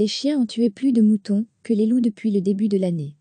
Les chiens ont tué plus de moutons que les loups depuis le début de l'année.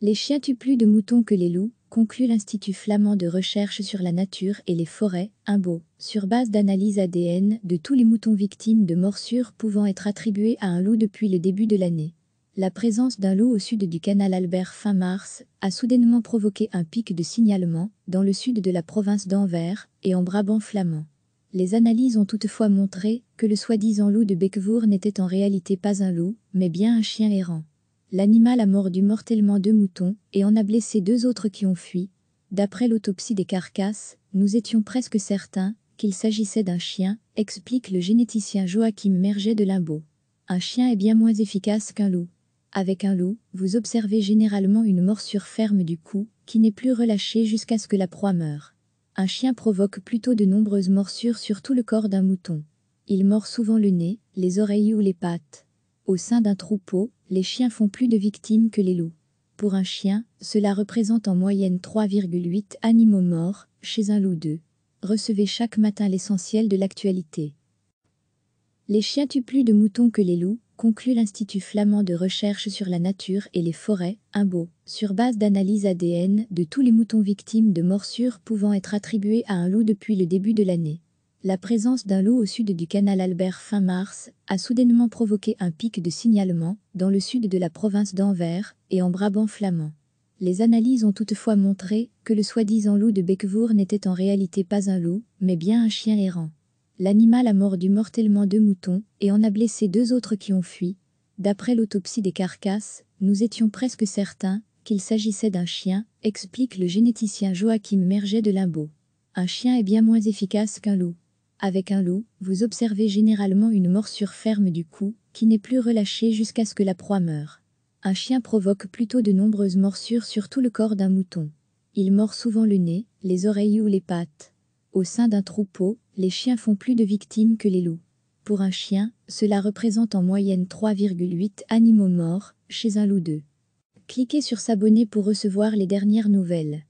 Les chiens tuent plus de moutons que les loups, conclut l'Institut flamand de recherche sur la nature et les forêts, Imbo, sur base d'analyse ADN de tous les moutons victimes de morsures pouvant être attribuées à un loup depuis le début de l'année. La présence d'un loup au sud du canal Albert fin mars a soudainement provoqué un pic de signalement dans le sud de la province d'Anvers et en Brabant flamand. Les analyses ont toutefois montré que le soi-disant loup de Beckvour n'était en réalité pas un loup, mais bien un chien errant. L'animal a mordu mortellement deux moutons et en a blessé deux autres qui ont fui. D'après l'autopsie des carcasses, nous étions presque certains qu'il s'agissait d'un chien, explique le généticien Joachim Merget de Limbo. Un chien est bien moins efficace qu'un loup. Avec un loup, vous observez généralement une morsure ferme du cou qui n'est plus relâchée jusqu'à ce que la proie meure. Un chien provoque plutôt de nombreuses morsures sur tout le corps d'un mouton. Il mord souvent le nez, les oreilles ou les pattes. Au sein d'un troupeau, les chiens font plus de victimes que les loups. Pour un chien, cela représente en moyenne 3,8 animaux morts, chez un loup 2. Recevez chaque matin l'essentiel de l'actualité. Les chiens tuent plus de moutons que les loups, conclut l'Institut flamand de recherche sur la nature et les forêts, Imbo, sur base d'analyse ADN de tous les moutons victimes de morsures pouvant être attribuées à un loup depuis le début de l'année. La présence d'un loup au sud du canal Albert fin mars a soudainement provoqué un pic de signalement dans le sud de la province d'Anvers et en Brabant flamand. Les analyses ont toutefois montré que le soi-disant loup de Becquevour n'était en réalité pas un loup, mais bien un chien errant l'animal a mordu mortellement deux moutons et en a blessé deux autres qui ont fui. D'après l'autopsie des carcasses, nous étions presque certains qu'il s'agissait d'un chien, explique le généticien Joachim Merget de Limbo. Un chien est bien moins efficace qu'un loup. Avec un loup, vous observez généralement une morsure ferme du cou, qui n'est plus relâchée jusqu'à ce que la proie meure. Un chien provoque plutôt de nombreuses morsures sur tout le corps d'un mouton. Il mord souvent le nez, les oreilles ou les pattes. Au sein d'un troupeau, les chiens font plus de victimes que les loups. Pour un chien, cela représente en moyenne 3,8 animaux morts, chez un loup 2. Cliquez sur s'abonner pour recevoir les dernières nouvelles.